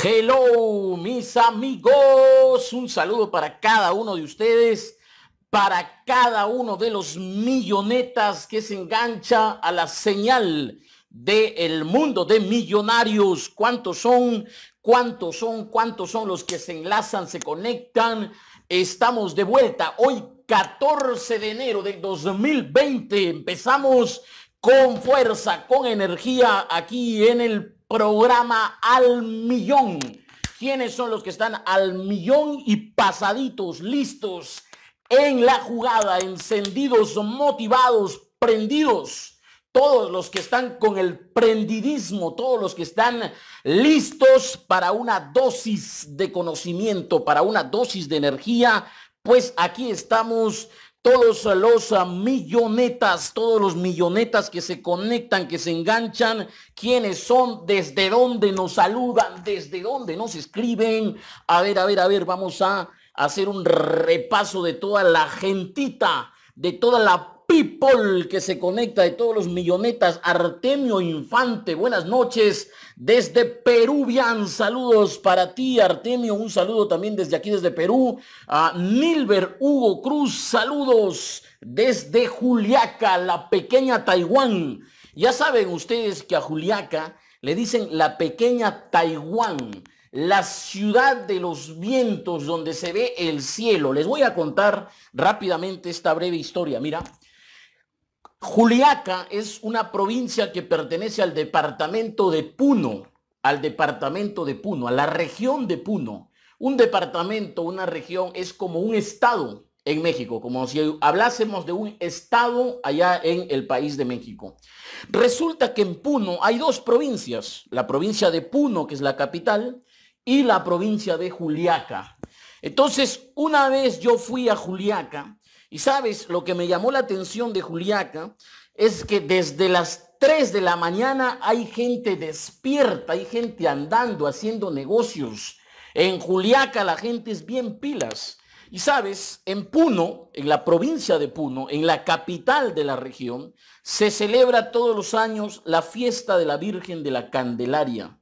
Hello, mis amigos. Un saludo para cada uno de ustedes, para cada uno de los millonetas que se engancha a la señal del mundo de millonarios. ¿Cuántos son? ¿Cuántos son? ¿Cuántos son los que se enlazan, se conectan? Estamos de vuelta hoy 14 de enero del 2020. Empezamos con fuerza, con energía aquí en el programa al millón. ¿Quiénes son los que están al millón y pasaditos, listos en la jugada, encendidos, motivados, prendidos? Todos los que están con el prendidismo, todos los que están listos para una dosis de conocimiento, para una dosis de energía, pues aquí estamos todos los ah, millonetas, todos los millonetas que se conectan, que se enganchan, quiénes son, desde dónde nos saludan, desde dónde nos escriben. A ver, a ver, a ver, vamos a hacer un repaso de toda la gentita, de toda la people que se conecta de todos los millonetas. Artemio Infante, buenas noches desde Peruvian. Saludos para ti, Artemio. Un saludo también desde aquí, desde Perú. A Nilber Hugo Cruz, saludos desde Juliaca, la pequeña Taiwán. Ya saben ustedes que a Juliaca le dicen la pequeña Taiwán. La ciudad de los vientos donde se ve el cielo. Les voy a contar rápidamente esta breve historia. Mira, Juliaca es una provincia que pertenece al departamento de Puno, al departamento de Puno, a la región de Puno. Un departamento, una región es como un estado en México, como si hablásemos de un estado allá en el país de México. Resulta que en Puno hay dos provincias, la provincia de Puno, que es la capital, y la provincia de Juliaca. Entonces, una vez yo fui a Juliaca y sabes, lo que me llamó la atención de Juliaca es que desde las 3 de la mañana hay gente despierta, hay gente andando, haciendo negocios. En Juliaca la gente es bien pilas. Y sabes, en Puno, en la provincia de Puno, en la capital de la región, se celebra todos los años la fiesta de la Virgen de la Candelaria.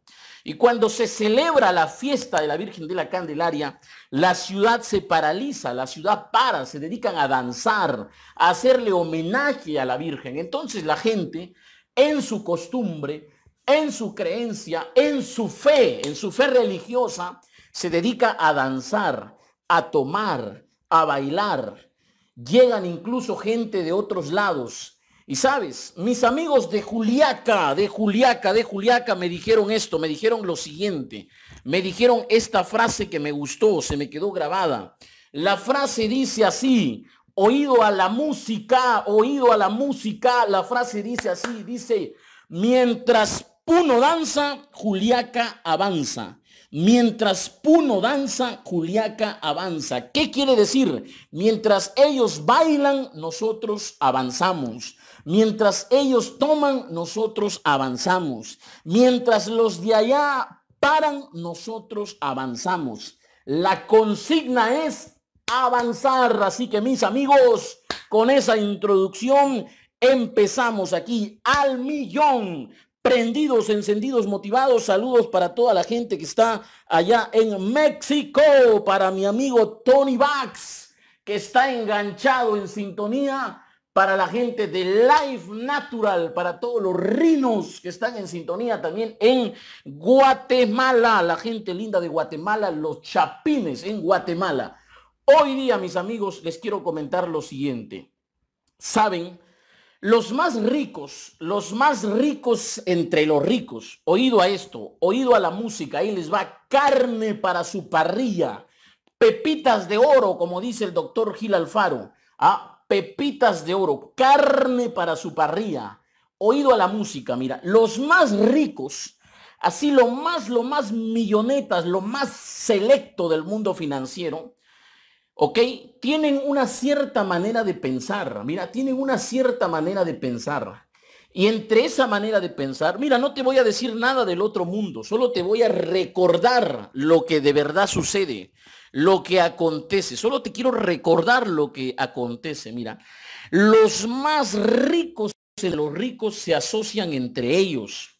Y cuando se celebra la fiesta de la Virgen de la Candelaria, la ciudad se paraliza, la ciudad para, se dedican a danzar, a hacerle homenaje a la Virgen. Entonces la gente, en su costumbre, en su creencia, en su fe, en su fe religiosa, se dedica a danzar, a tomar, a bailar. Llegan incluso gente de otros lados y sabes, mis amigos de Juliaca, de Juliaca, de Juliaca me dijeron esto, me dijeron lo siguiente, me dijeron esta frase que me gustó, se me quedó grabada. La frase dice así, oído a la música, oído a la música, la frase dice así, dice, mientras Puno danza, Juliaca avanza. Mientras Puno danza, Juliaca avanza. ¿Qué quiere decir? Mientras ellos bailan, nosotros avanzamos. Mientras ellos toman, nosotros avanzamos. Mientras los de allá paran, nosotros avanzamos. La consigna es avanzar. Así que mis amigos, con esa introducción empezamos aquí al millón. Prendidos, encendidos, motivados. Saludos para toda la gente que está allá en México. Para mi amigo Tony Bax, que está enganchado en sintonía para la gente de Life Natural, para todos los rinos que están en sintonía también en Guatemala, la gente linda de Guatemala, los chapines en Guatemala. Hoy día, mis amigos, les quiero comentar lo siguiente. Saben, los más ricos, los más ricos entre los ricos, oído a esto, oído a la música, ahí les va carne para su parrilla, pepitas de oro, como dice el doctor Gil Alfaro, ¿Ah? pepitas de oro, carne para su parrilla, oído a la música, mira, los más ricos, así lo más, lo más millonetas, lo más selecto del mundo financiero, ¿ok? Tienen una cierta manera de pensar, mira, tienen una cierta manera de pensar. Y entre esa manera de pensar, mira, no te voy a decir nada del otro mundo, solo te voy a recordar lo que de verdad sucede lo que acontece. Solo te quiero recordar lo que acontece. Mira, los más ricos de los ricos se asocian entre ellos.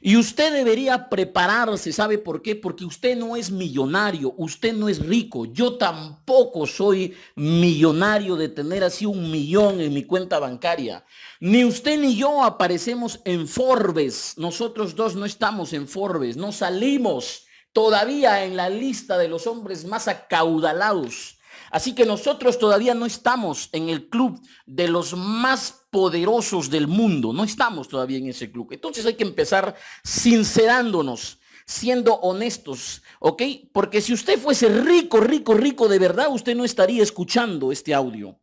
Y usted debería prepararse, ¿sabe por qué? Porque usted no es millonario, usted no es rico. Yo tampoco soy millonario de tener así un millón en mi cuenta bancaria. Ni usted ni yo aparecemos en Forbes. Nosotros dos no estamos en Forbes, no salimos todavía en la lista de los hombres más acaudalados. Así que nosotros todavía no estamos en el club de los más poderosos del mundo, no estamos todavía en ese club. Entonces hay que empezar sincerándonos, siendo honestos, ¿ok? Porque si usted fuese rico, rico, rico de verdad, usted no estaría escuchando este audio.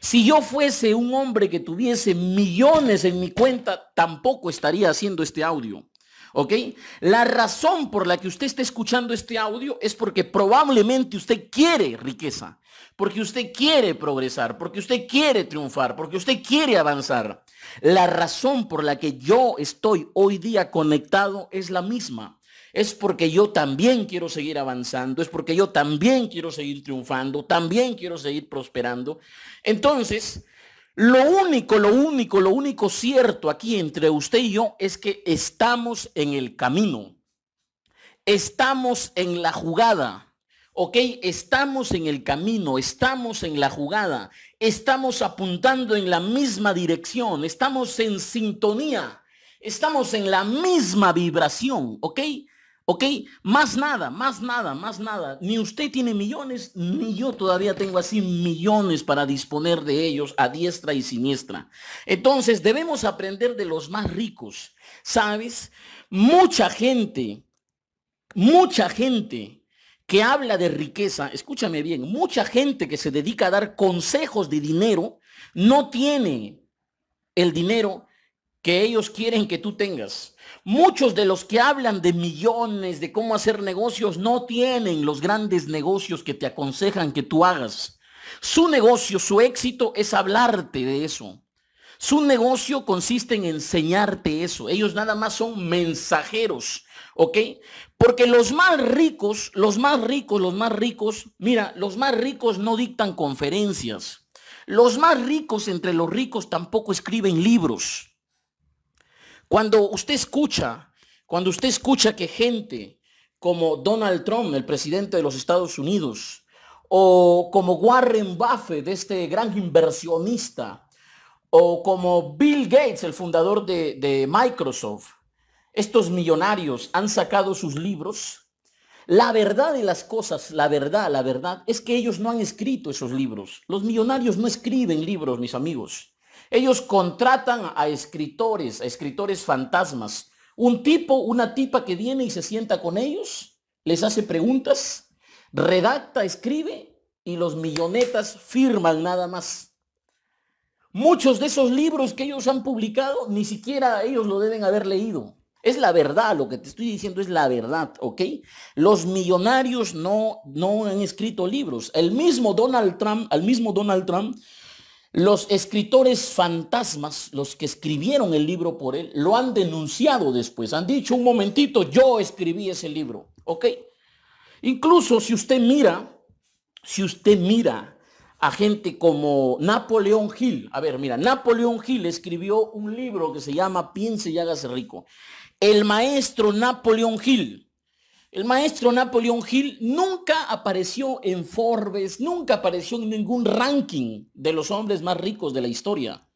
Si yo fuese un hombre que tuviese millones en mi cuenta, tampoco estaría haciendo este audio. ¿ok? La razón por la que usted está escuchando este audio es porque probablemente usted quiere riqueza, porque usted quiere progresar, porque usted quiere triunfar, porque usted quiere avanzar. La razón por la que yo estoy hoy día conectado es la misma. Es porque yo también quiero seguir avanzando, es porque yo también quiero seguir triunfando, también quiero seguir prosperando. Entonces, lo único, lo único, lo único cierto aquí entre usted y yo es que estamos en el camino. Estamos en la jugada. ¿Ok? Estamos en el camino, estamos en la jugada, estamos apuntando en la misma dirección, estamos en sintonía, estamos en la misma vibración. ¿Ok? ¿Ok? Más nada, más nada, más nada. Ni usted tiene millones, ni yo todavía tengo así millones para disponer de ellos a diestra y siniestra. Entonces debemos aprender de los más ricos. ¿Sabes? Mucha gente, mucha gente que habla de riqueza, escúchame bien, mucha gente que se dedica a dar consejos de dinero no tiene el dinero que ellos quieren que tú tengas. Muchos de los que hablan de millones, de cómo hacer negocios, no tienen los grandes negocios que te aconsejan que tú hagas. Su negocio, su éxito es hablarte de eso. Su negocio consiste en enseñarte eso. Ellos nada más son mensajeros, ¿ok? Porque los más ricos, los más ricos, los más ricos, mira, los más ricos no dictan conferencias. Los más ricos entre los ricos tampoco escriben libros. Cuando usted escucha, cuando usted escucha que gente como Donald Trump, el presidente de los Estados Unidos, o como Warren Buffett, este gran inversionista, o como Bill Gates, el fundador de, de Microsoft, estos millonarios han sacado sus libros. La verdad de las cosas, la verdad, la verdad, es que ellos no han escrito esos libros. Los millonarios no escriben libros, mis amigos. Ellos contratan a escritores, a escritores fantasmas. Un tipo, una tipa que viene y se sienta con ellos, les hace preguntas, redacta, escribe y los millonetas firman nada más. Muchos de esos libros que ellos han publicado ni siquiera ellos lo deben haber leído. Es la verdad, lo que te estoy diciendo es la verdad, ¿ok? Los millonarios no, no han escrito libros. El mismo Donald Trump, al mismo Donald Trump los escritores fantasmas, los que escribieron el libro por él, lo han denunciado después. Han dicho, un momentito, yo escribí ese libro. ¿Ok? Incluso si usted mira, si usted mira a gente como Napoleón Hill, a ver, mira, Napoleón Hill escribió un libro que se llama Piense y hágase rico. El maestro Napoleón Hill el maestro Napoleón Hill nunca apareció en Forbes, nunca apareció en ningún ranking de los hombres más ricos de la historia.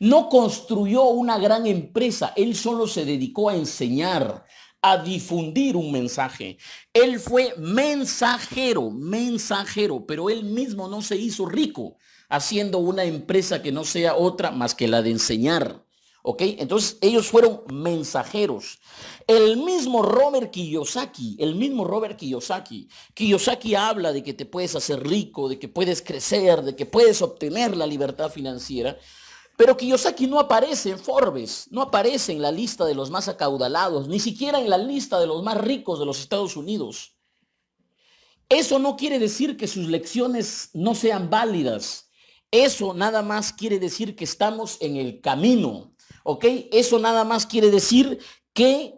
No construyó una gran empresa, él solo se dedicó a enseñar, a difundir un mensaje. Él fue mensajero, mensajero, pero él mismo no se hizo rico haciendo una empresa que no sea otra más que la de enseñar. Entonces ellos fueron mensajeros. El mismo Robert Kiyosaki, el mismo Robert Kiyosaki, Kiyosaki habla de que te puedes hacer rico, de que puedes crecer, de que puedes obtener la libertad financiera, pero Kiyosaki no aparece en Forbes, no aparece en la lista de los más acaudalados, ni siquiera en la lista de los más ricos de los Estados Unidos. Eso no quiere decir que sus lecciones no sean válidas. Eso nada más quiere decir que estamos en el camino, ¿Ok? Eso nada más quiere decir que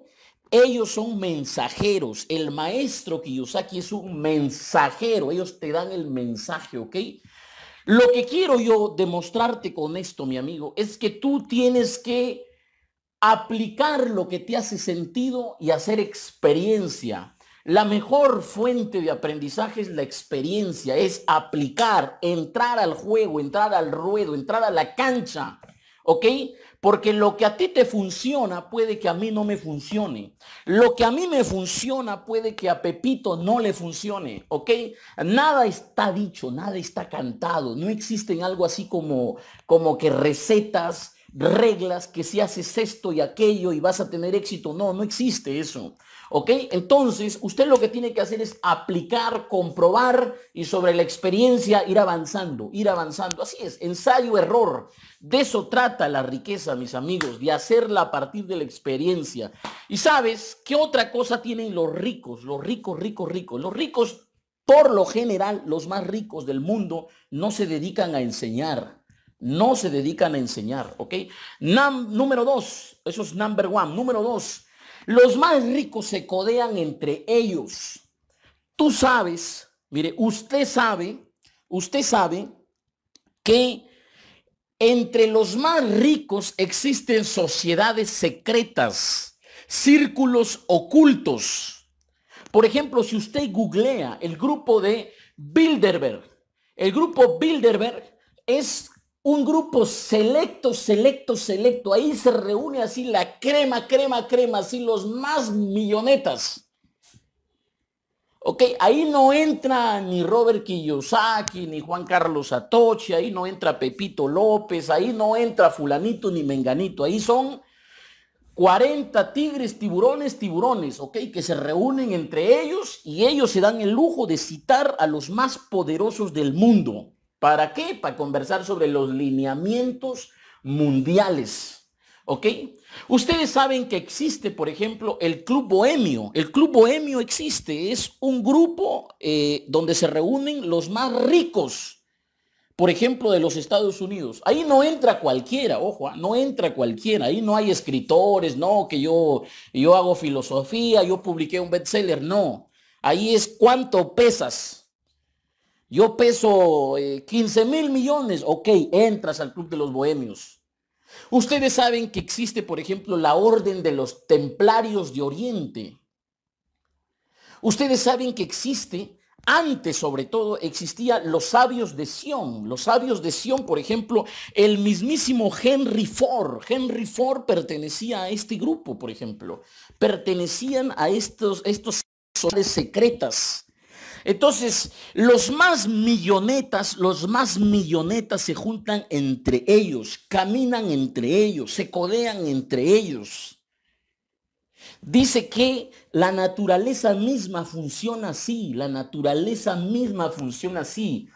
ellos son mensajeros. El maestro Kiyosaki es un mensajero. Ellos te dan el mensaje, ¿ok? Lo que quiero yo demostrarte con esto, mi amigo, es que tú tienes que aplicar lo que te hace sentido y hacer experiencia. La mejor fuente de aprendizaje es la experiencia, es aplicar, entrar al juego, entrar al ruedo, entrar a la cancha. ¿Ok? Porque lo que a ti te funciona puede que a mí no me funcione. Lo que a mí me funciona puede que a Pepito no le funcione, ¿ok? Nada está dicho, nada está cantado. No existen algo así como, como que recetas, reglas, que si haces esto y aquello y vas a tener éxito. No, no existe eso. ¿Ok? Entonces, usted lo que tiene que hacer es aplicar, comprobar y sobre la experiencia ir avanzando, ir avanzando. Así es, ensayo, error. De eso trata la riqueza, mis amigos, de hacerla a partir de la experiencia. Y sabes, ¿qué otra cosa tienen los ricos? Los ricos, ricos, ricos. Los ricos, por lo general, los más ricos del mundo, no se dedican a enseñar. No se dedican a enseñar, ¿ok? número dos, eso es number one. Número dos los más ricos se codean entre ellos. Tú sabes, mire, usted sabe, usted sabe que entre los más ricos existen sociedades secretas, círculos ocultos. Por ejemplo, si usted googlea el grupo de Bilderberg, el grupo Bilderberg es un grupo selecto, selecto, selecto. Ahí se reúne así la crema, crema, crema, así los más millonetas. Ok, ahí no entra ni Robert Kiyosaki, ni Juan Carlos Atoche, ahí no entra Pepito López, ahí no entra fulanito ni menganito, ahí son 40 tigres, tiburones, tiburones, ok, que se reúnen entre ellos y ellos se dan el lujo de citar a los más poderosos del mundo. ¿Para qué? Para conversar sobre los lineamientos mundiales. ¿Ok? Ustedes saben que existe, por ejemplo, el Club Bohemio. El Club Bohemio existe, es un grupo eh, donde se reúnen los más ricos, por ejemplo, de los Estados Unidos. Ahí no entra cualquiera, ojo, ah, no entra cualquiera. Ahí no hay escritores, no, que yo, yo hago filosofía, yo publiqué un bestseller, no. Ahí es cuánto pesas. Yo peso 15 eh, mil millones. Ok, entras al Club de los Bohemios. Ustedes saben que existe, por ejemplo, la Orden de los Templarios de Oriente. Ustedes saben que existe, antes sobre todo, existían los sabios de Sion. Los sabios de Sion, por ejemplo, el mismísimo Henry Ford. Henry Ford pertenecía a este grupo, por ejemplo. Pertenecían a estos, estos secretas entonces, los más millonetas, los más millonetas se juntan entre ellos, caminan entre ellos, se codean entre ellos. Dice que la naturaleza misma funciona así, la naturaleza misma funciona así.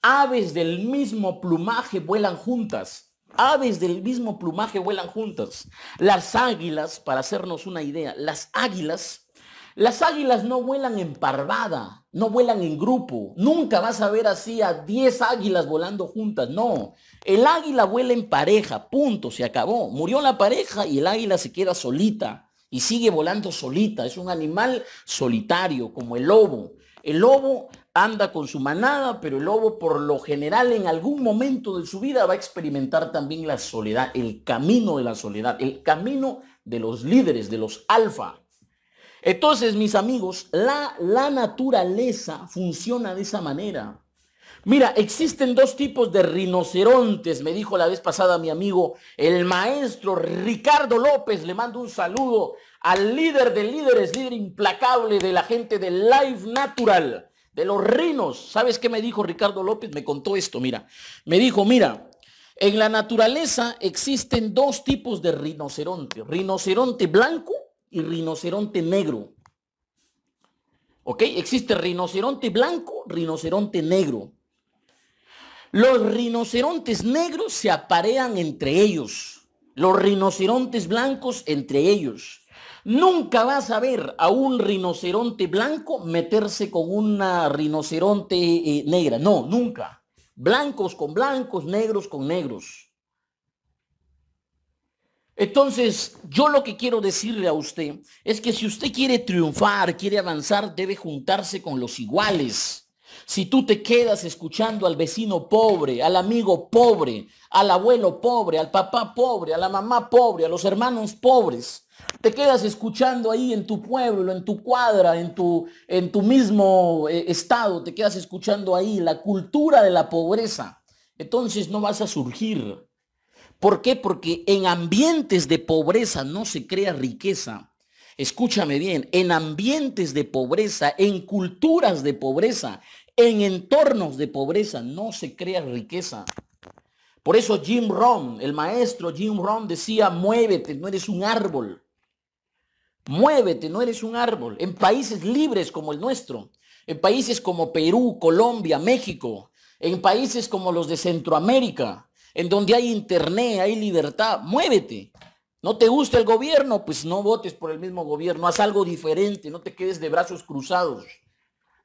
Aves del mismo plumaje vuelan juntas. Aves del mismo plumaje vuelan juntas. Las águilas, para hacernos una idea, las águilas las águilas no vuelan en parvada, no vuelan en grupo. Nunca vas a ver así a 10 águilas volando juntas, no. El águila vuela en pareja, punto, se acabó. Murió la pareja y el águila se queda solita y sigue volando solita. Es un animal solitario, como el lobo. El lobo anda con su manada, pero el lobo por lo general en algún momento de su vida va a experimentar también la soledad, el camino de la soledad, el camino de los líderes, de los alfa. Entonces, mis amigos, la, la naturaleza funciona de esa manera. Mira, existen dos tipos de rinocerontes, me dijo la vez pasada mi amigo, el maestro Ricardo López. Le mando un saludo al líder de líderes, líder implacable de la gente de Life Natural, de los rinos. ¿Sabes qué me dijo Ricardo López? Me contó esto, mira. Me dijo, mira, en la naturaleza existen dos tipos de rinoceronte. Rinoceronte blanco y rinoceronte negro. ¿Ok? Existe rinoceronte blanco, rinoceronte negro. Los rinocerontes negros se aparean entre ellos. Los rinocerontes blancos entre ellos. Nunca vas a ver a un rinoceronte blanco meterse con una rinoceronte eh, negra. No, nunca. Blancos con blancos, negros con negros. Entonces, yo lo que quiero decirle a usted es que si usted quiere triunfar, quiere avanzar, debe juntarse con los iguales. Si tú te quedas escuchando al vecino pobre, al amigo pobre, al abuelo pobre, al papá pobre, a la mamá pobre, a los hermanos pobres, te quedas escuchando ahí en tu pueblo, en tu cuadra, en tu, en tu mismo eh, estado, te quedas escuchando ahí la cultura de la pobreza, entonces no vas a surgir ¿Por qué? Porque en ambientes de pobreza no se crea riqueza. Escúchame bien, en ambientes de pobreza, en culturas de pobreza, en entornos de pobreza no se crea riqueza. Por eso Jim Rohn, el maestro Jim Rohn decía, muévete, no eres un árbol. Muévete, no eres un árbol. En países libres como el nuestro, en países como Perú, Colombia, México, en países como los de Centroamérica, en donde hay internet, hay libertad, muévete. No te gusta el gobierno, pues no votes por el mismo gobierno, haz algo diferente, no te quedes de brazos cruzados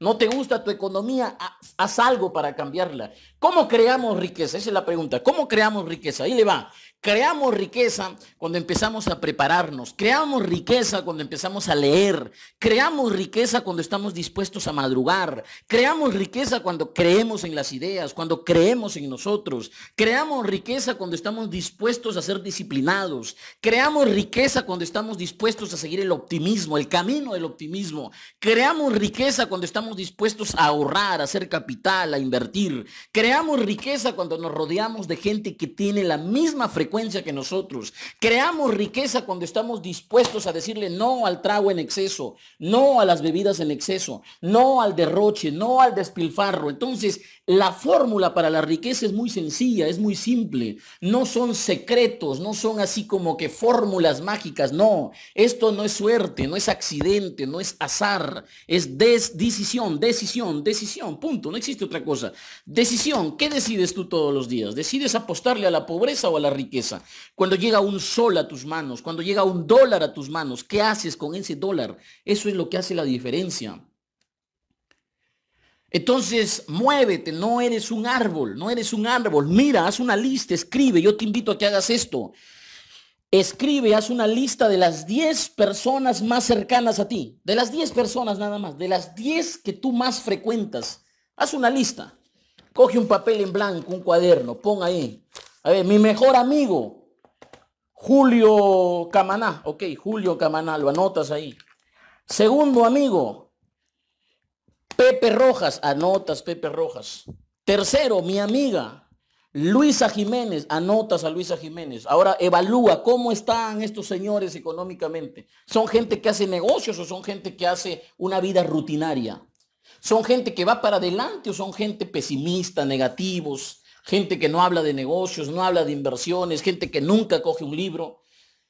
no te gusta tu economía, haz algo para cambiarla. ¿Cómo creamos riqueza? Esa es la pregunta. ¿Cómo creamos riqueza? Ahí le va. Creamos riqueza cuando empezamos a prepararnos, creamos riqueza cuando empezamos a leer, creamos riqueza cuando estamos dispuestos a madrugar, creamos riqueza cuando creemos en las ideas, cuando creemos en nosotros, creamos riqueza cuando estamos dispuestos a ser disciplinados, creamos riqueza cuando estamos dispuestos a seguir el optimismo, el camino del optimismo, creamos riqueza cuando estamos dispuestos a ahorrar, a hacer capital, a invertir. Creamos riqueza cuando nos rodeamos de gente que tiene la misma frecuencia que nosotros. Creamos riqueza cuando estamos dispuestos a decirle no al trago en exceso, no a las bebidas en exceso, no al derroche, no al despilfarro. Entonces, la fórmula para la riqueza es muy sencilla, es muy simple. No son secretos, no son así como que fórmulas mágicas, no. Esto no es suerte, no es accidente, no es azar, es decisión decisión, decisión, punto, no existe otra cosa. Decisión, ¿qué decides tú todos los días? ¿Decides apostarle a la pobreza o a la riqueza? Cuando llega un sol a tus manos, cuando llega un dólar a tus manos, ¿qué haces con ese dólar? Eso es lo que hace la diferencia. Entonces, muévete, no eres un árbol, no eres un árbol. Mira, haz una lista, escribe, yo te invito a que hagas esto. Escribe, haz una lista de las 10 personas más cercanas a ti. De las 10 personas nada más. De las 10 que tú más frecuentas. Haz una lista. Coge un papel en blanco, un cuaderno. Pon ahí. A ver, mi mejor amigo. Julio Camaná. Ok, Julio Camaná. Lo anotas ahí. Segundo amigo. Pepe Rojas. Anotas Pepe Rojas. Tercero, mi amiga. Luisa Jiménez, anotas a Luisa Jiménez. Ahora evalúa cómo están estos señores económicamente. ¿Son gente que hace negocios o son gente que hace una vida rutinaria? ¿Son gente que va para adelante o son gente pesimista, negativos? Gente que no habla de negocios, no habla de inversiones, gente que nunca coge un libro.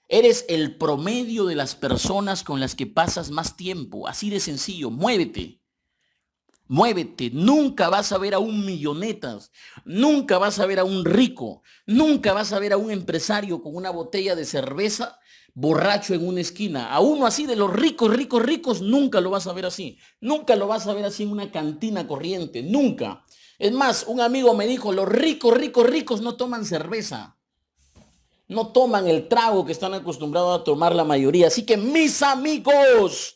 Eres el promedio de las personas con las que pasas más tiempo. Así de sencillo, muévete. Muévete, nunca vas a ver a un millonetas, nunca vas a ver a un rico, nunca vas a ver a un empresario con una botella de cerveza borracho en una esquina. A uno así de los ricos, ricos, ricos, nunca lo vas a ver así. Nunca lo vas a ver así en una cantina corriente, nunca. Es más, un amigo me dijo, los ricos, ricos, ricos no toman cerveza. No toman el trago que están acostumbrados a tomar la mayoría. Así que mis amigos,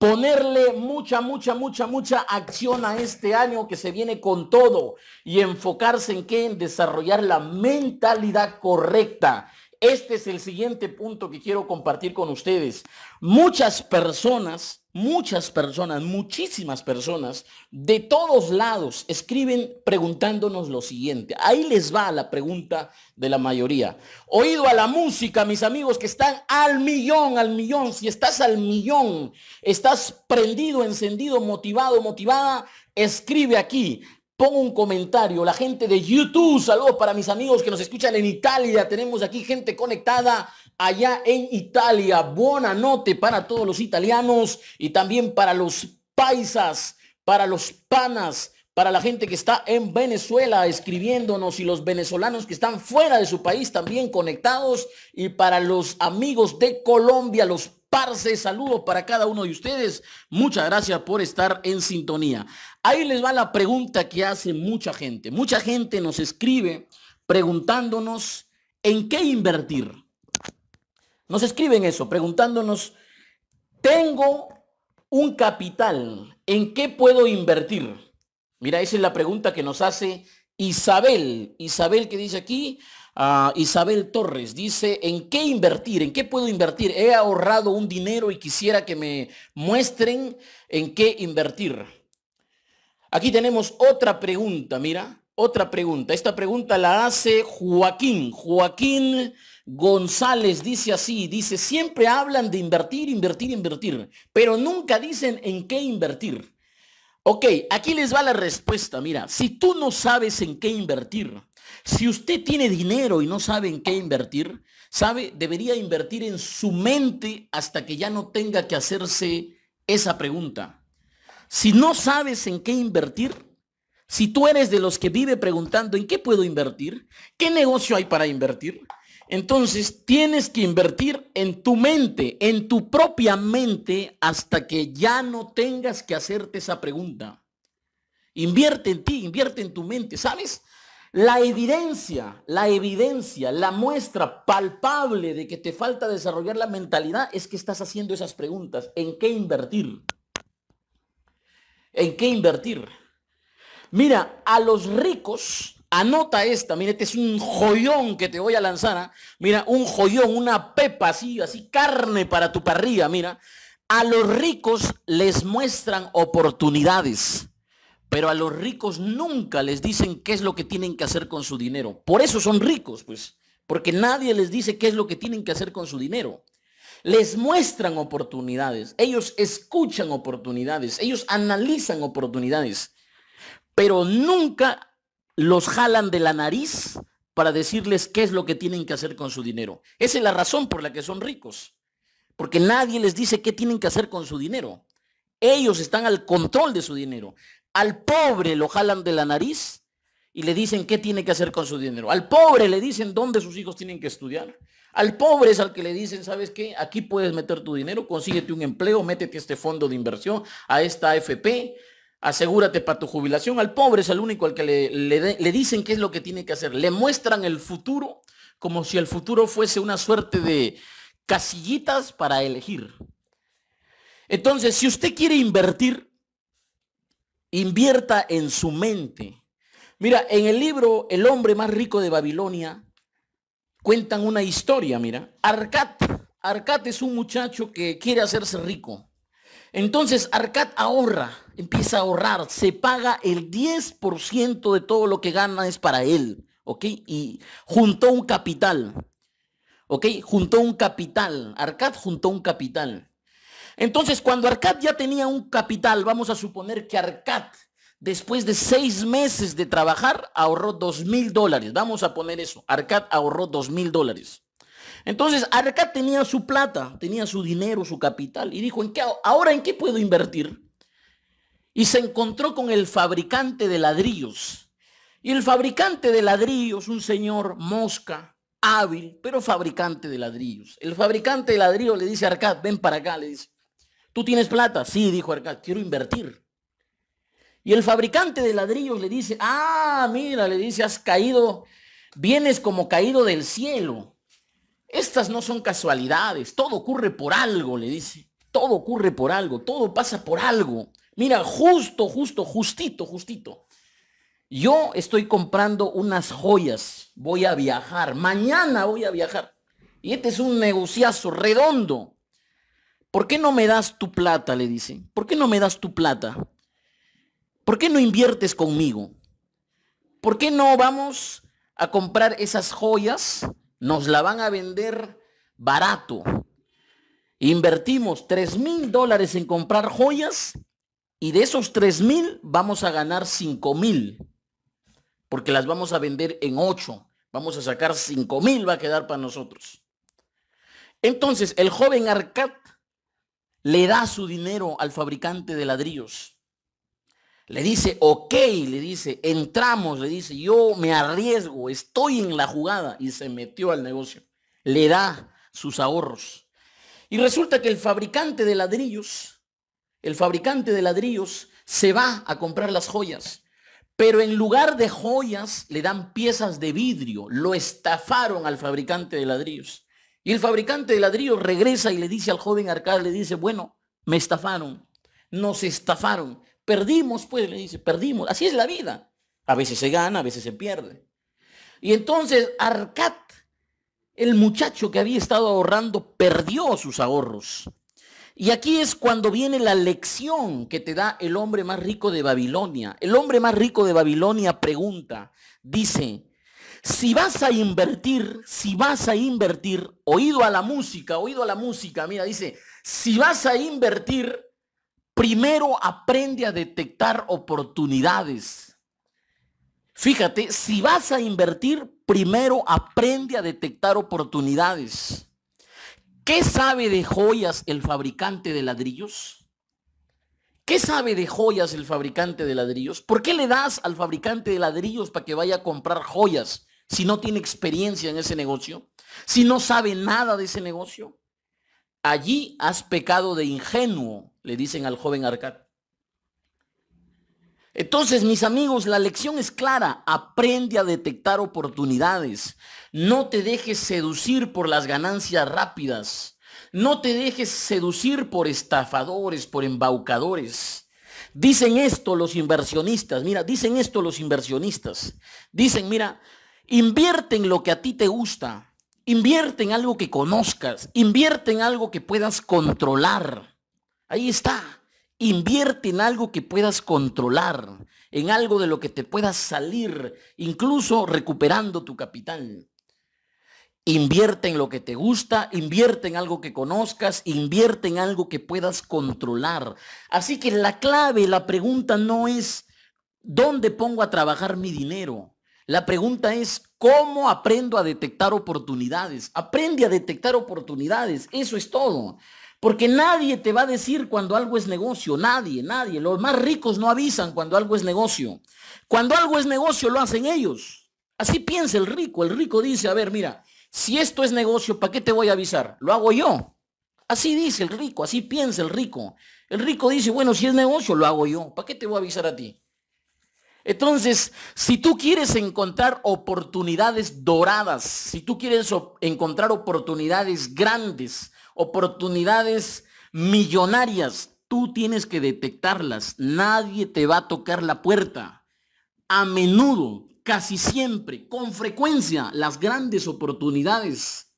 ponerle mucha, mucha, mucha, mucha acción a este año que se viene con todo y enfocarse en qué, en desarrollar la mentalidad correcta. Este es el siguiente punto que quiero compartir con ustedes. Muchas personas muchas personas, muchísimas personas de todos lados escriben preguntándonos lo siguiente. Ahí les va la pregunta de la mayoría. Oído a la música, mis amigos que están al millón, al millón. Si estás al millón, estás prendido, encendido, motivado, motivada, escribe aquí. Pongo un comentario. La gente de YouTube, saludos para mis amigos que nos escuchan en Italia. Tenemos aquí gente conectada allá en Italia. Buena noche para todos los italianos y también para los paisas, para los panas, para la gente que está en Venezuela escribiéndonos y los venezolanos que están fuera de su país también conectados y para los amigos de Colombia, los parces, saludo para cada uno de ustedes. Muchas gracias por estar en sintonía. Ahí les va la pregunta que hace mucha gente. Mucha gente nos escribe preguntándonos en qué invertir. Nos escriben eso, preguntándonos, ¿tengo un capital? ¿En qué puedo invertir? Mira, esa es la pregunta que nos hace Isabel. Isabel que dice aquí, ah, Isabel Torres, dice, ¿en qué invertir? ¿En qué puedo invertir? He ahorrado un dinero y quisiera que me muestren en qué invertir. Aquí tenemos otra pregunta, mira. Otra pregunta, esta pregunta la hace Joaquín. Joaquín González dice así, dice, siempre hablan de invertir, invertir, invertir, pero nunca dicen en qué invertir. Ok, aquí les va la respuesta, mira, si tú no sabes en qué invertir, si usted tiene dinero y no sabe en qué invertir, sabe, debería invertir en su mente hasta que ya no tenga que hacerse esa pregunta. Si no sabes en qué invertir, si tú eres de los que vive preguntando en qué puedo invertir, qué negocio hay para invertir, entonces tienes que invertir en tu mente, en tu propia mente, hasta que ya no tengas que hacerte esa pregunta. Invierte en ti, invierte en tu mente, ¿sabes? La evidencia, la evidencia, la muestra palpable de que te falta desarrollar la mentalidad es que estás haciendo esas preguntas. ¿En qué invertir? ¿En qué invertir? Mira, a los ricos, anota esta, mira, este es un joyón que te voy a lanzar. ¿ah? Mira, un joyón, una pepa así, así, carne para tu parrilla, mira. A los ricos les muestran oportunidades, pero a los ricos nunca les dicen qué es lo que tienen que hacer con su dinero. Por eso son ricos, pues, porque nadie les dice qué es lo que tienen que hacer con su dinero. Les muestran oportunidades, ellos escuchan oportunidades, ellos analizan oportunidades pero nunca los jalan de la nariz para decirles qué es lo que tienen que hacer con su dinero. Esa es la razón por la que son ricos, porque nadie les dice qué tienen que hacer con su dinero. Ellos están al control de su dinero. Al pobre lo jalan de la nariz y le dicen qué tiene que hacer con su dinero. Al pobre le dicen dónde sus hijos tienen que estudiar. Al pobre es al que le dicen, ¿sabes qué? Aquí puedes meter tu dinero, consíguete un empleo, métete este fondo de inversión, a esta AFP, asegúrate para tu jubilación. Al pobre es el único al que le, dicen qué es lo que tiene que hacer. Le muestran el futuro como si el futuro fuese una suerte de casillitas para elegir. Entonces, si usted quiere invertir, invierta en su mente. Mira, en el libro El hombre más rico de Babilonia cuentan una historia, mira. Arcat, Arcat es un muchacho que quiere hacerse rico. Entonces, Arcat ahorra empieza a ahorrar, se paga el 10% de todo lo que gana es para él, ¿ok? Y juntó un capital, ¿ok? Juntó un capital, Arcad juntó un capital. Entonces, cuando Arcad ya tenía un capital, vamos a suponer que Arcad, después de seis meses de trabajar, ahorró dos mil dólares. Vamos a poner eso. Arcad ahorró dos mil dólares. Entonces, Arcad tenía su plata, tenía su dinero, su capital, y dijo, ¿en qué, ¿ahora en qué puedo invertir? y se encontró con el fabricante de ladrillos. Y el fabricante de ladrillos, un señor mosca, hábil, pero fabricante de ladrillos. El fabricante de ladrillos le dice a Arcad, ven para acá, le dice, ¿tú tienes plata? Sí, dijo Arcad, quiero invertir. Y el fabricante de ladrillos le dice, ah, mira, le dice, has caído, vienes como caído del cielo. Estas no son casualidades, todo ocurre por algo, le dice. Todo ocurre por algo, todo pasa por algo. Mira, justo, justo, justito, justito. Yo estoy comprando unas joyas. Voy a viajar. Mañana voy a viajar. Y este es un negociazo redondo. ¿Por qué no me das tu plata? Le dice. ¿Por qué no me das tu plata? ¿Por qué no inviertes conmigo? ¿Por qué no vamos a comprar esas joyas? Nos la van a vender barato. Invertimos 3 mil dólares en comprar joyas y de esos mil vamos a ganar mil, porque las vamos a vender en 8. Vamos a sacar mil, va a quedar para nosotros. Entonces, el joven Arcat le da su dinero al fabricante de ladrillos. Le dice, ok, le dice, entramos, le dice, yo me arriesgo, estoy en la jugada. Y se metió al negocio. Le da sus ahorros. Y resulta que el fabricante de ladrillos el fabricante de ladrillos, se va a comprar las joyas. Pero en lugar de joyas le dan piezas de vidrio. Lo estafaron al fabricante de ladrillos. Y el fabricante de ladrillos regresa y le dice al joven Arcat, le dice, bueno, me estafaron, nos estafaron, perdimos, pues, le dice, perdimos. Así es la vida. A veces se gana, a veces se pierde. Y entonces Arcat, el muchacho que había estado ahorrando, perdió sus ahorros. Y aquí es cuando viene la lección que te da el hombre más rico de Babilonia. El hombre más rico de Babilonia pregunta, dice, si vas a invertir, si vas a invertir, oído a la música, oído a la música, mira, dice, si vas a invertir, primero aprende a detectar oportunidades. Fíjate, si vas a invertir, primero aprende a detectar oportunidades. ¿Qué sabe de joyas el fabricante de ladrillos? ¿Qué sabe de joyas el fabricante de ladrillos? ¿Por qué le das al fabricante de ladrillos para que vaya a comprar joyas si no tiene experiencia en ese negocio? Si no sabe nada de ese negocio? Allí has pecado de ingenuo, le dicen al joven Arcad. Entonces, mis amigos, la lección es clara. Aprende a detectar oportunidades. No te dejes seducir por las ganancias rápidas. No te dejes seducir por estafadores, por embaucadores. Dicen esto los inversionistas. Mira, dicen esto los inversionistas. Dicen, mira, invierte en lo que a ti te gusta. Invierte en algo que conozcas. Invierte en algo que puedas controlar. Ahí está. Invierte en algo que puedas controlar, en algo de lo que te puedas salir, incluso recuperando tu capital. Invierte en lo que te gusta, invierte en algo que conozcas, invierte en algo que puedas controlar. Así que la clave, la pregunta no es dónde pongo a trabajar mi dinero. La pregunta es cómo aprendo a detectar oportunidades. Aprende a detectar oportunidades, eso es todo. Porque nadie te va a decir cuando algo es negocio, nadie, nadie. Los más ricos no avisan cuando algo es negocio. Cuando algo es negocio lo hacen ellos. Así piensa el rico. El rico dice, a ver, mira, si esto es negocio, ¿para qué te voy a avisar? Lo hago yo. Así dice el rico, así piensa el rico. El rico dice, bueno, si es negocio, lo hago yo. ¿Para qué te voy a avisar a ti? Entonces, si tú quieres encontrar oportunidades doradas, si tú quieres encontrar oportunidades grandes, oportunidades millonarias. Tú tienes que detectarlas. Nadie te va a tocar la puerta. A menudo, casi siempre, con frecuencia, las grandes oportunidades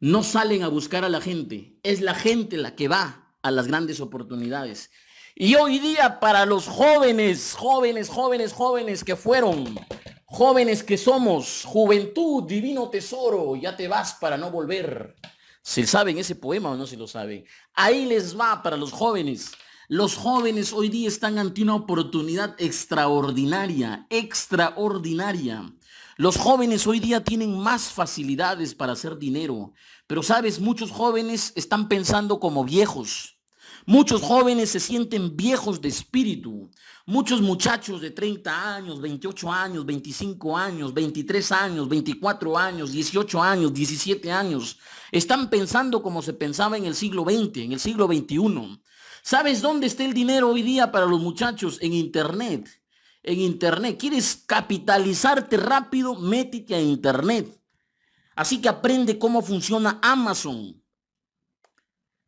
no salen a buscar a la gente. Es la gente la que va a las grandes oportunidades. Y hoy día para los jóvenes, jóvenes, jóvenes, jóvenes que fueron, jóvenes que somos, juventud, divino tesoro, ya te vas para no volver. ¿Se saben ese poema o no se lo saben? Ahí les va para los jóvenes. Los jóvenes hoy día están ante una oportunidad extraordinaria, extraordinaria. Los jóvenes hoy día tienen más facilidades para hacer dinero, pero sabes, muchos jóvenes están pensando como viejos. Muchos jóvenes se sienten viejos de espíritu. Muchos muchachos de 30 años, 28 años, 25 años, 23 años, 24 años, 18 años, 17 años, están pensando como se pensaba en el siglo XX, en el siglo XXI. ¿Sabes dónde está el dinero hoy día para los muchachos? En Internet. En Internet. ¿Quieres capitalizarte rápido? Métete a Internet. Así que aprende cómo funciona Amazon.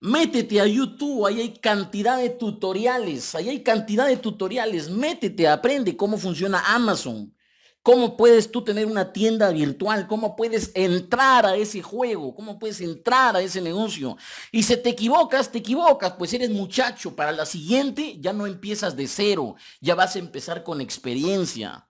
Métete a YouTube, ahí hay cantidad de tutoriales, ahí hay cantidad de tutoriales. Métete, aprende cómo funciona Amazon, cómo puedes tú tener una tienda virtual, cómo puedes entrar a ese juego, cómo puedes entrar a ese negocio. Y si te equivocas, te equivocas, pues eres muchacho, para la siguiente ya no empiezas de cero, ya vas a empezar con experiencia.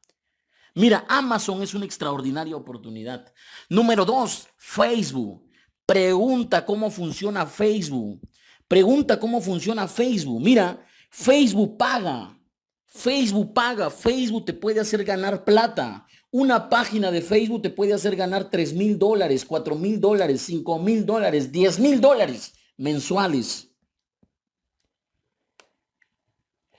Mira, Amazon es una extraordinaria oportunidad. Número dos, Facebook. Pregunta cómo funciona Facebook. Pregunta cómo funciona Facebook. Mira, Facebook paga. Facebook paga, Facebook te puede hacer ganar plata. Una página de Facebook te puede hacer ganar 3 mil dólares, 4 mil dólares, 5 mil dólares, 10 mil dólares mensuales.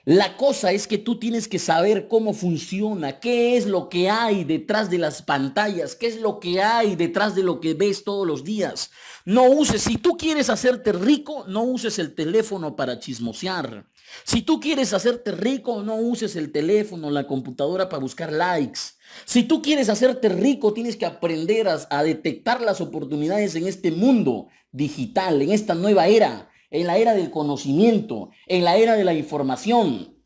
La cosa es que tú tienes que saber cómo funciona, qué es lo que hay detrás de las pantallas, qué es lo que hay detrás de lo que ves todos los días. No uses, si tú quieres hacerte rico, no uses el teléfono para chismosear. Si tú quieres hacerte rico, no uses el teléfono, la computadora para buscar likes. Si tú quieres hacerte rico, tienes que aprender a, detectar las oportunidades en este mundo digital, en esta nueva era en la era del conocimiento, en la era de la información.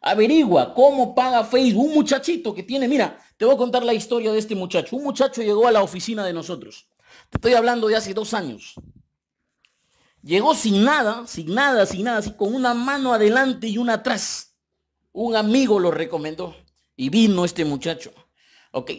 Averigua cómo paga Facebook. Un muchachito que tiene, mira, te voy a contar la historia de este muchacho. Un muchacho llegó a la oficina de nosotros. Te estoy hablando de hace dos años. Llegó sin nada, sin nada, sin nada, así con una mano adelante y una atrás. Un amigo lo recomendó y vino este muchacho. Ok,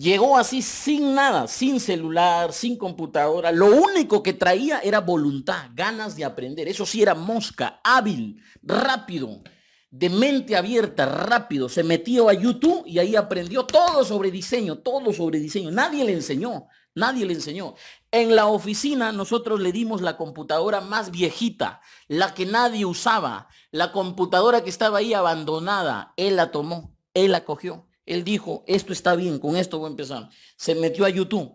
Llegó así sin nada, sin celular, sin computadora. Lo único que traía era voluntad, ganas de aprender. Eso sí era mosca, hábil, rápido, de mente abierta, rápido. Se metió a YouTube y ahí aprendió todo sobre diseño, todo sobre diseño. Nadie le enseñó, nadie le enseñó. En la oficina nosotros le dimos la computadora más viejita, la que nadie usaba, la computadora que estaba ahí abandonada. Él la tomó, él la cogió él dijo, esto está bien, con esto voy a empezar. Se metió a YouTube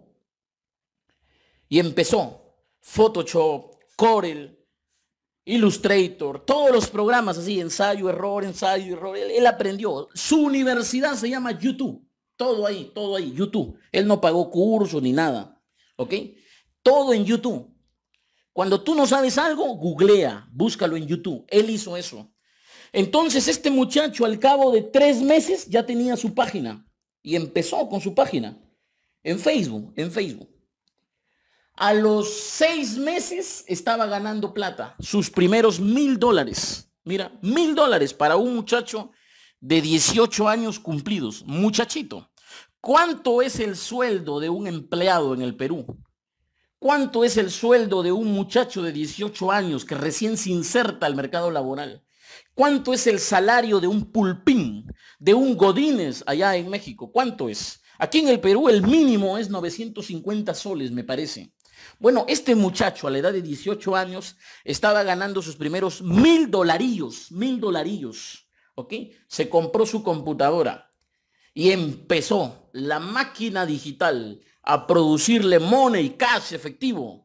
y empezó Photoshop, Corel, Illustrator, todos los programas así, ensayo, error, ensayo, error. Él, aprendió. Su universidad se llama YouTube. Todo ahí, todo ahí, YouTube. Él no pagó curso ni nada. ¿Ok? Todo en YouTube. Cuando tú no sabes algo, googlea, búscalo en YouTube. Él hizo eso. Entonces este muchacho al cabo de tres meses ya tenía su página y empezó con su página en Facebook, en Facebook. A los seis meses estaba ganando plata, sus primeros mil dólares. Mira, mil dólares para un muchacho de 18 años cumplidos, muchachito. ¿Cuánto es el sueldo de un empleado en el Perú? ¿Cuánto es el sueldo de un muchacho de 18 años que recién se inserta al mercado laboral? ¿Cuánto es el salario de un pulpín, de un godines allá en México? ¿Cuánto es? Aquí en el Perú el mínimo es 950 soles, me parece. Bueno, este muchacho a la edad de 18 años estaba ganando sus primeros mil dolarillos, mil dolarillos, ¿ok? Se compró su computadora y empezó la máquina digital a producirle y cash, efectivo.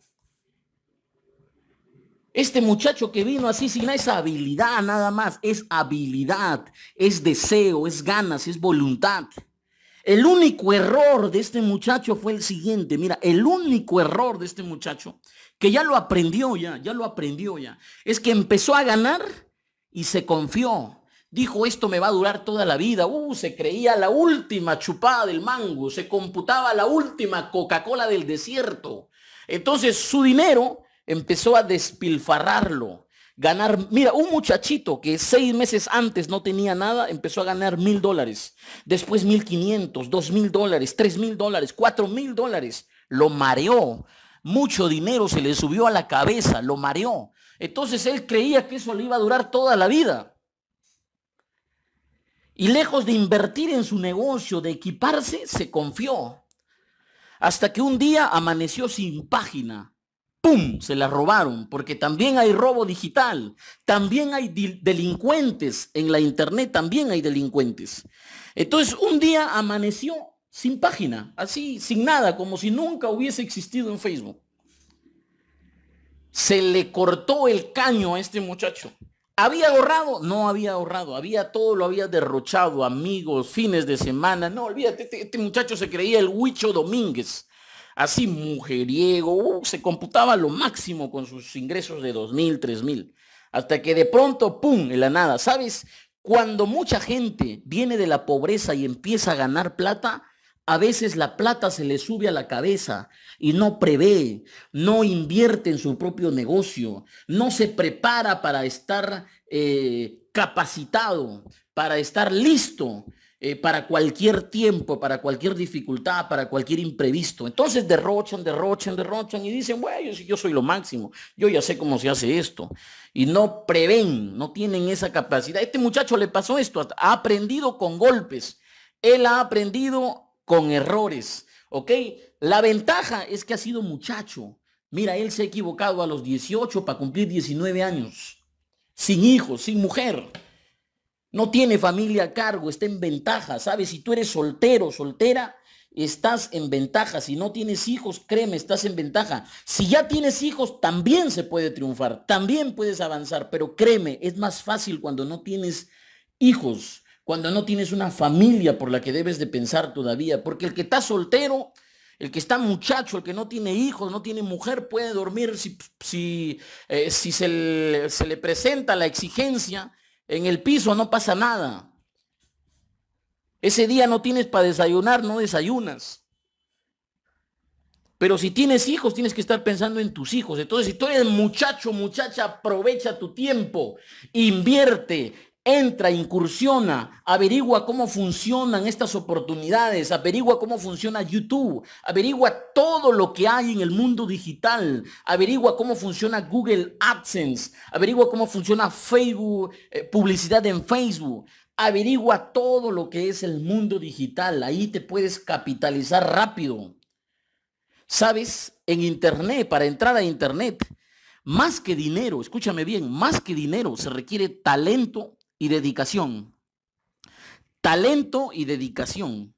Este muchacho que vino así sin esa habilidad nada más, es habilidad, es deseo, es ganas, es voluntad. El único error de este muchacho fue el siguiente, mira, el único error de este muchacho, que ya lo aprendió ya, ya lo aprendió ya, es que empezó a ganar y se confió. Dijo, esto me va a durar toda la vida. Uh, se creía la última chupada del mango, se computaba la última Coca-Cola del desierto. Entonces su dinero empezó a despilfarrarlo. Ganar, mira, un muchachito que seis meses antes no tenía nada, empezó a ganar mil dólares, después mil quinientos, dos mil dólares, tres mil dólares, cuatro mil dólares. Lo mareó, mucho dinero se le subió a la cabeza, lo mareó. Entonces él creía que eso le iba a durar toda la vida. Y lejos de invertir en su negocio, de equiparse, se confió. Hasta que un día amaneció sin página, ¡Pum! Se la robaron, porque también hay robo digital, también hay delincuentes en la internet, también hay delincuentes. Entonces, un día amaneció sin página, así, sin nada, como si nunca hubiese existido en Facebook. Se le cortó el caño a este muchacho. ¿Había ahorrado? No había ahorrado, había todo, lo había derrochado, amigos, fines de semana. No, olvídate, este, este muchacho se creía el Huicho Domínguez así mujeriego, uh, se computaba lo máximo con sus ingresos de 2.000, 3.000, hasta que de pronto, ¡pum!, en la nada, ¿sabes? Cuando mucha gente viene de la pobreza y empieza a ganar plata, a veces la plata se le sube a la cabeza y no prevé, no invierte en su propio negocio, no se prepara para estar eh, capacitado, para estar listo eh, para cualquier tiempo, para cualquier dificultad, para cualquier imprevisto. Entonces derrochan, derrochan, derrochan y dicen, bueno, yo, yo soy lo máximo, yo ya sé cómo se hace esto. Y no prevén, no tienen esa capacidad. Este muchacho le pasó esto, ha aprendido con golpes, él ha aprendido con errores, ¿ok? La ventaja es que ha sido muchacho. Mira, él se ha equivocado a los 18 para cumplir 19 años, sin hijos, sin mujer no tiene familia a cargo, está en ventaja, ¿sabes? Si tú eres soltero, soltera, estás en ventaja. Si no tienes hijos, créeme, estás en ventaja. Si ya tienes hijos, también se puede triunfar, también puedes avanzar, pero créeme, es más fácil cuando no tienes hijos, cuando no tienes una familia por la que debes de pensar todavía, porque el que está soltero... El que está muchacho, el que no tiene hijos, no tiene mujer, puede dormir si, eh, se, se le presenta la exigencia, en el piso no pasa nada. Ese día no tienes para desayunar, no desayunas. Pero si tienes hijos, tienes que estar pensando en tus hijos. Entonces, si tú eres muchacho, muchacha, aprovecha tu tiempo, invierte, entra, incursiona, averigua cómo funcionan estas oportunidades, averigua cómo funciona YouTube, averigua todo lo que hay en el mundo digital, averigua cómo funciona Google AdSense, averigua cómo funciona Facebook, eh, publicidad en Facebook, averigua todo lo que es el mundo digital, ahí te puedes capitalizar rápido. Sabes, en Internet, para entrar a Internet, más que dinero, escúchame bien, más que dinero, se requiere talento, y dedicación. Talento y dedicación.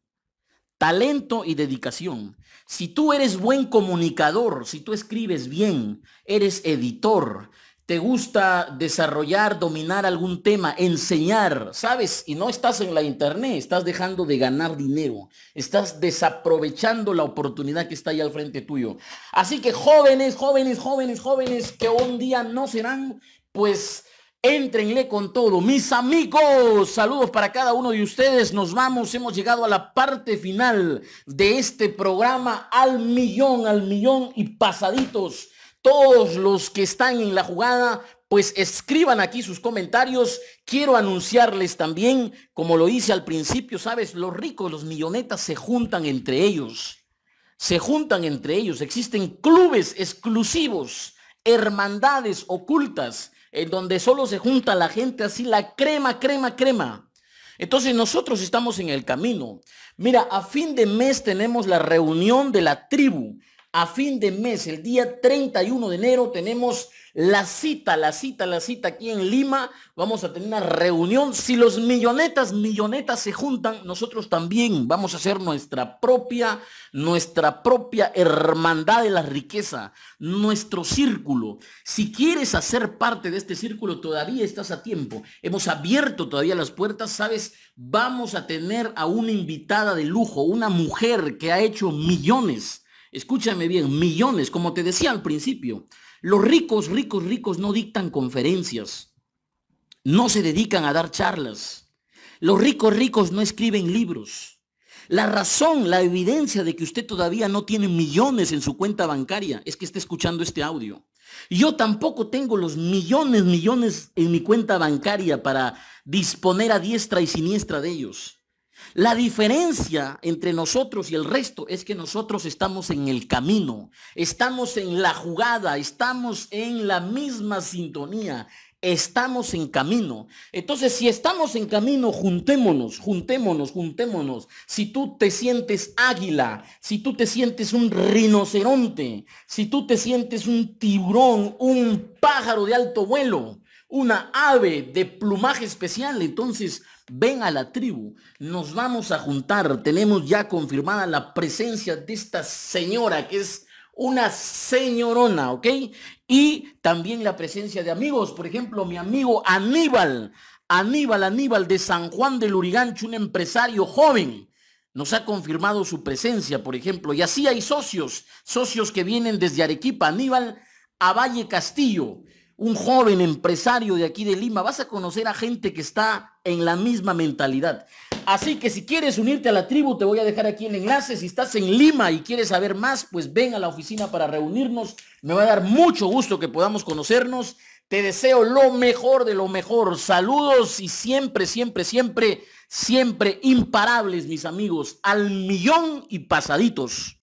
Talento y dedicación. Si tú eres buen comunicador, si tú escribes bien, eres editor, te gusta desarrollar, dominar algún tema, enseñar, ¿sabes? Y no estás en la internet, estás dejando de ganar dinero, estás desaprovechando la oportunidad que está ahí al frente tuyo. Así que jóvenes, jóvenes, jóvenes, jóvenes que un día no serán, pues Entrenle con todo. Mis amigos, saludos para cada uno de ustedes. Nos vamos, hemos llegado a la parte final de este programa al millón, al millón y pasaditos. Todos los que están en la jugada, pues escriban aquí sus comentarios. Quiero anunciarles también, como lo hice al principio, sabes, los ricos, los millonetas se juntan entre ellos. Se juntan entre ellos. Existen clubes exclusivos, hermandades ocultas en donde solo se junta la gente así, la crema, crema, crema. Entonces nosotros estamos en el camino. Mira, a fin de mes tenemos la reunión de la tribu a fin de mes, el día 31 de enero, tenemos la cita, la cita, la cita aquí en Lima. Vamos a tener una reunión. Si los millonetas, millonetas se juntan, nosotros también vamos a hacer nuestra propia, nuestra propia hermandad de la riqueza, nuestro círculo. Si quieres hacer parte de este círculo, todavía estás a tiempo. Hemos abierto todavía las puertas, ¿sabes? Vamos a tener a una invitada de lujo, una mujer que ha hecho millones Escúchame bien, millones, como te decía al principio, los ricos, ricos, ricos no dictan conferencias, no se dedican a dar charlas, los ricos, ricos no escriben libros. La razón, la evidencia de que usted todavía no tiene millones en su cuenta bancaria es que está escuchando este audio. Yo tampoco tengo los millones, millones en mi cuenta bancaria para disponer a diestra y siniestra de ellos. La diferencia entre nosotros y el resto es que nosotros estamos en el camino, estamos en la jugada, estamos en la misma sintonía, estamos en camino. Entonces, si estamos en camino, juntémonos, juntémonos, juntémonos. Si tú te sientes águila, si tú te sientes un rinoceronte, si tú te sientes un tiburón, un pájaro de alto vuelo, una ave de plumaje especial, entonces ven a la tribu, nos vamos a juntar, tenemos ya confirmada la presencia de esta señora que es una señorona, ¿ok? Y también la presencia de amigos, por ejemplo, mi amigo Aníbal, Aníbal, Aníbal de San Juan del Urigancho, un empresario joven. Nos ha confirmado su presencia, por ejemplo, y así hay socios, socios que vienen desde Arequipa, Aníbal a Valle Castillo, un joven empresario de aquí de Lima, vas a conocer a gente que está en la misma mentalidad. Así que si quieres unirte a la tribu, te voy a dejar aquí el enlace. Si estás en Lima y quieres saber más, pues ven a la oficina para reunirnos. Me va a dar mucho gusto que podamos conocernos. Te deseo lo mejor de lo mejor. Saludos y siempre, siempre, siempre, siempre imparables, mis amigos. Al millón y pasaditos.